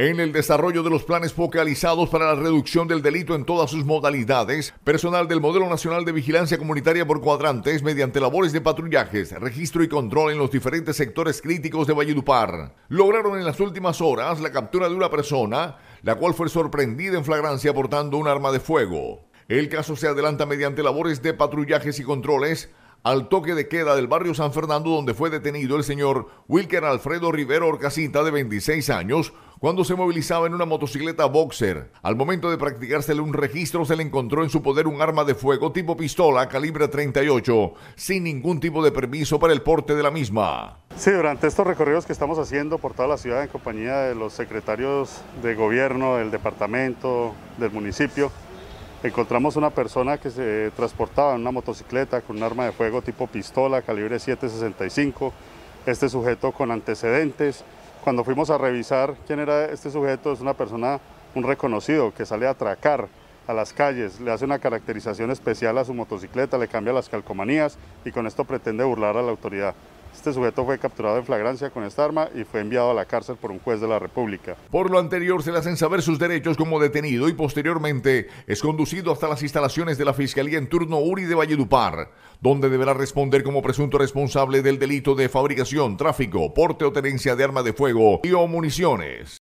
En el desarrollo de los planes focalizados para la reducción del delito en todas sus modalidades, personal del Modelo Nacional de Vigilancia Comunitaria por Cuadrantes, mediante labores de patrullajes, registro y control en los diferentes sectores críticos de Valledupar, lograron en las últimas horas la captura de una persona, la cual fue sorprendida en flagrancia portando un arma de fuego. El caso se adelanta mediante labores de patrullajes y controles al toque de queda del barrio San Fernando donde fue detenido el señor Wilker Alfredo Rivero Orcasita de 26 años cuando se movilizaba en una motocicleta boxer. Al momento de practicársele un registro se le encontró en su poder un arma de fuego tipo pistola calibre 38 sin ningún tipo de permiso para el porte de la misma. Sí, durante estos recorridos que estamos haciendo por toda la ciudad en compañía de los secretarios de gobierno, del departamento, del municipio, encontramos una persona que se transportaba en una motocicleta con un arma de fuego tipo pistola calibre 765. Este sujeto con antecedentes. Cuando fuimos a revisar quién era este sujeto, es una persona, un reconocido que sale a atracar a las calles, le hace una caracterización especial a su motocicleta, le cambia las calcomanías y con esto pretende burlar a la autoridad. Este sujeto fue capturado en flagrancia con esta arma y fue enviado a la cárcel por un juez de la República. Por lo anterior, se le hacen saber sus derechos como detenido y posteriormente es conducido hasta las instalaciones de la Fiscalía en turno URI de Valledupar, donde deberá responder como presunto responsable del delito de fabricación, tráfico, porte o tenencia de arma de fuego y o municiones.